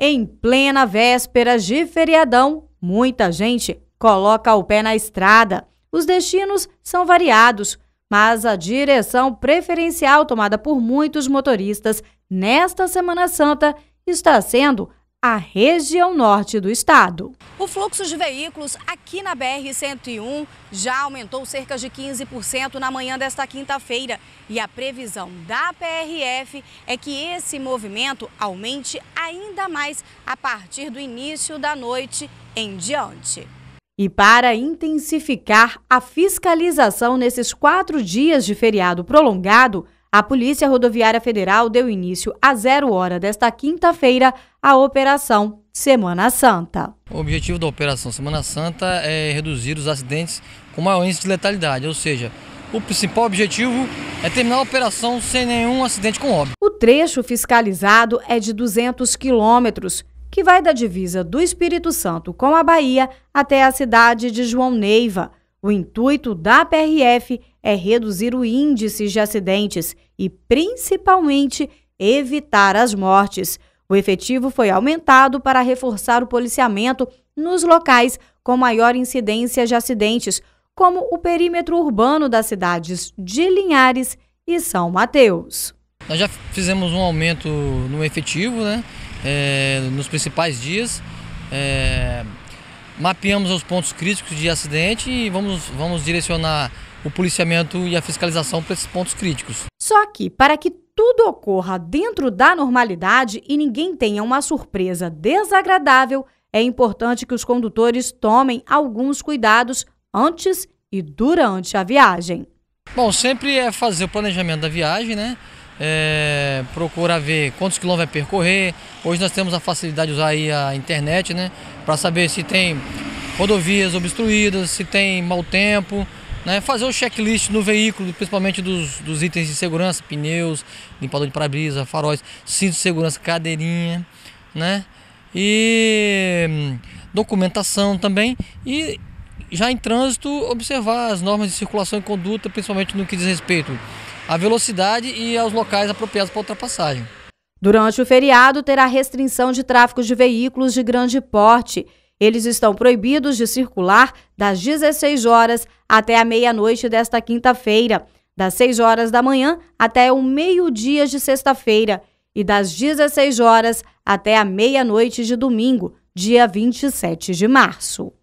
Em plena véspera de feriadão, muita gente coloca o pé na estrada. Os destinos são variados, mas a direção preferencial tomada por muitos motoristas nesta Semana Santa está sendo a região norte do estado. O fluxo de veículos aqui na BR-101 já aumentou cerca de 15% na manhã desta quinta-feira. E a previsão da PRF é que esse movimento aumente ainda mais a partir do início da noite em diante. E para intensificar a fiscalização nesses quatro dias de feriado prolongado, a Polícia Rodoviária Federal deu início a zero hora desta quinta-feira à Operação Semana Santa. O objetivo da Operação Semana Santa é reduzir os acidentes com maior índice de letalidade, ou seja, o principal objetivo é terminar a operação sem nenhum acidente com óbito. O trecho fiscalizado é de 200 quilômetros, que vai da divisa do Espírito Santo com a Bahia até a cidade de João Neiva. O intuito da PRF é reduzir o índice de acidentes e, principalmente, evitar as mortes. O efetivo foi aumentado para reforçar o policiamento nos locais com maior incidência de acidentes, como o perímetro urbano das cidades de Linhares e São Mateus. Nós já fizemos um aumento no efetivo, né? É, nos principais dias. É, mapeamos os pontos críticos de acidente e vamos, vamos direcionar o policiamento e a fiscalização para esses pontos críticos. Só que, para que tudo ocorra dentro da normalidade e ninguém tenha uma surpresa desagradável, é importante que os condutores tomem alguns cuidados antes e durante a viagem. Bom, sempre é fazer o planejamento da viagem, né? É, procura ver quantos quilômetros vai percorrer. Hoje nós temos a facilidade de usar aí a internet, né? Para saber se tem rodovias obstruídas, se tem mau tempo, né? Fazer o checklist no veículo, principalmente dos, dos itens de segurança, pneus, limpador de para-brisa, faróis, cinto de segurança, cadeirinha, né? E hum, documentação também. E já em trânsito, observar as normas de circulação e conduta, principalmente no que diz respeito à velocidade e aos locais apropriados para ultrapassagem. Durante o feriado, terá restrição de tráfego de veículos de grande porte eles estão proibidos de circular das 16 horas até a meia-noite desta quinta-feira, das 6 horas da manhã até o meio-dia de sexta-feira e das 16 horas até a meia-noite de domingo, dia 27 de março.